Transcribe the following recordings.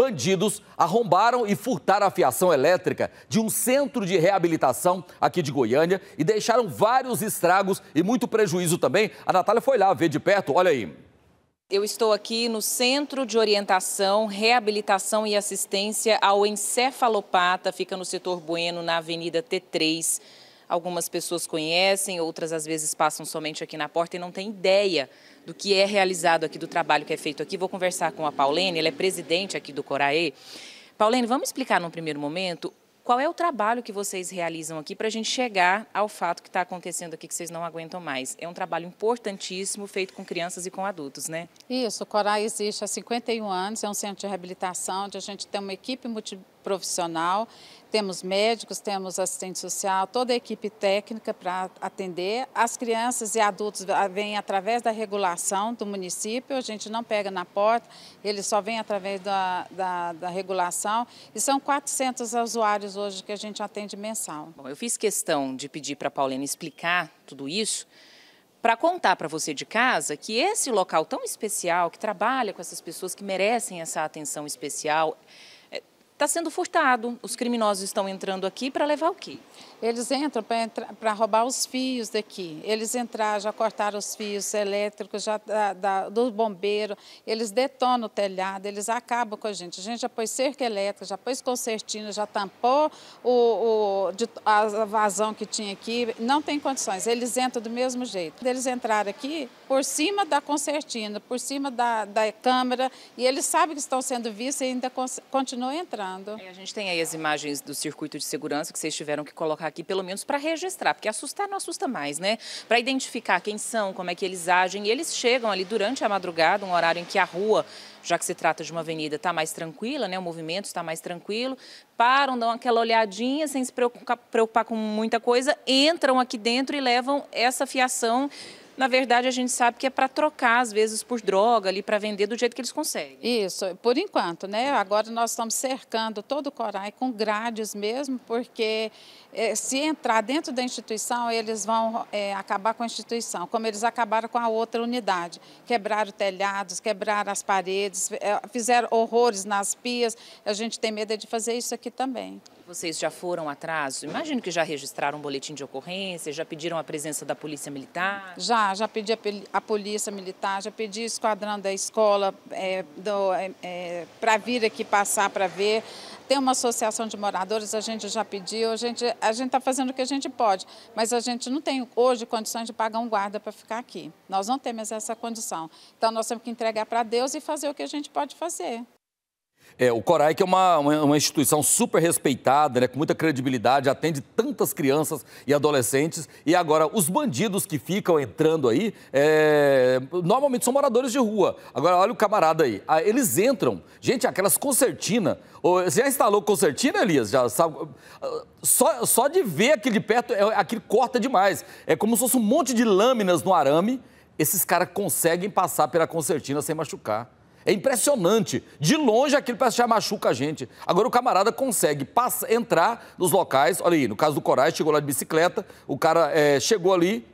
bandidos arrombaram e furtaram a fiação elétrica de um centro de reabilitação aqui de Goiânia e deixaram vários estragos e muito prejuízo também. A Natália foi lá ver de perto, olha aí. Eu estou aqui no Centro de Orientação, Reabilitação e Assistência ao Encefalopata, fica no setor Bueno, na Avenida T3. Algumas pessoas conhecem, outras às vezes passam somente aqui na porta e não têm ideia do que é realizado aqui, do trabalho que é feito aqui. Vou conversar com a Paulene, ela é presidente aqui do Coraê. Paulene, vamos explicar num primeiro momento qual é o trabalho que vocês realizam aqui para a gente chegar ao fato que está acontecendo aqui que vocês não aguentam mais. É um trabalho importantíssimo feito com crianças e com adultos, né? Isso, o Coraê existe há 51 anos, é um centro de reabilitação onde a gente tem uma equipe multidisciplinar profissional. Temos médicos, temos assistente social, toda a equipe técnica para atender. As crianças e adultos vêm através da regulação do município, a gente não pega na porta, eles só vêm através da, da, da regulação. E são 400 usuários hoje que a gente atende mensal. Bom, eu fiz questão de pedir para a Paulina explicar tudo isso, para contar para você de casa que esse local tão especial, que trabalha com essas pessoas que merecem essa atenção especial, está sendo furtado. Os criminosos estão entrando aqui para levar o quê? Eles entram para roubar os fios daqui. Eles entraram, já cortaram os fios elétricos já da, da, do bombeiro, eles detonam o telhado, eles acabam com a gente. A gente já pôs cerca elétrica, já pôs concertina, já tampou o, o de, a vazão que tinha aqui. Não tem condições, eles entram do mesmo jeito. Eles entraram aqui por cima da concertina, por cima da, da câmara, e eles sabem que estão sendo vistos e ainda continuam entrando. É, a gente tem aí as imagens do circuito de segurança que vocês tiveram que colocar aqui, pelo menos para registrar, porque assustar não assusta mais, né? Para identificar quem são, como é que eles agem. E eles chegam ali durante a madrugada, um horário em que a rua já que se trata de uma avenida, está mais tranquila, né? o movimento está mais tranquilo, param, dão aquela olhadinha sem se preocupar, com muita coisa, entram aqui dentro e levam essa fiação na verdade, a gente sabe que é para trocar, às vezes, por droga ali, para vender do jeito que eles conseguem. Isso, por enquanto, né? Agora nós estamos cercando todo o Corai com grades mesmo, porque eh, se entrar dentro da instituição, eles vão eh, acabar com a instituição, como eles acabaram com a outra unidade. Quebraram telhados, quebraram as paredes, eh, fizeram horrores nas pias. A gente tem medo é de fazer isso aqui também. Vocês já foram atrás? Imagino que já registraram um boletim de ocorrência, já pediram a presença da Polícia Militar? Já, militar, já pedi a, a polícia militar, já pedi o esquadrão da escola é, é, é para vir aqui passar para ver. Tem uma associação de moradores, a gente já pediu, a gente a está fazendo o que a gente pode, mas a gente não tem hoje condições de pagar um guarda para ficar aqui. Nós não temos essa condição. Então, nós temos que entregar para Deus e fazer o que a gente pode fazer. É, o Corai, que é uma, uma, instituição super respeitada, né, com muita credibilidade, atende tantas crianças e adolescentes. E agora, os bandidos que ficam entrando aí, é, normalmente são moradores de rua. Agora, olha o camarada aí. Ah, eles entram. Gente, aquelas concertina. Você já instalou concertina, Elias? Já sabe? Ah, só, só de ver aquilo de perto, é, aquilo corta demais. É como se fosse um monte de lâminas no arame. Esses caras conseguem passar pela concertina sem machucar. É impressionante. De longe aquilo parece que já machuca a gente. Agora o camarada consegue passa, entrar nos locais. Olha aí, no caso do Corais, chegou lá de bicicleta, o cara é, chegou ali,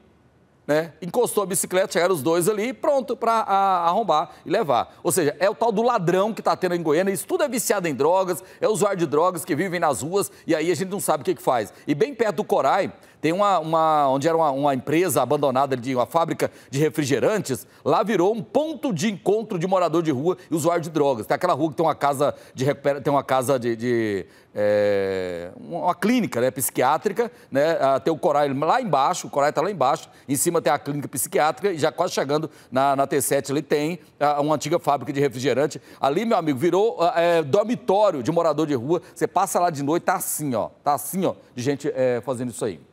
né, encostou a bicicleta, chegaram os dois ali, pronto para arrombar e levar. Ou seja, é o tal do ladrão que está tendo em Goiânia, isso tudo é viciado em drogas, é usuário de drogas que vivem nas ruas e aí a gente não sabe o que, que faz. E bem perto do Corai, tem uma, uma onde era uma, uma, empresa abandonada de uma fábrica de refrigerantes, lá virou um ponto de encontro de morador de rua e usuário de drogas. Tem aquela rua que tem uma casa de recupera, tem uma casa de, de é, uma clínica né, psiquiátrica, né, ah, tem o Corai lá embaixo, o Corai está lá embaixo, em cima tem a clínica psiquiátrica e já quase chegando na, na T7 ali tem a, ah, uma antiga fábrica de refrigerante. Ali, meu amigo, virou ah, é, dormitório de morador de rua. Você passa lá de noite, tá assim, ó, tá assim, ó, de gente é, fazendo isso aí.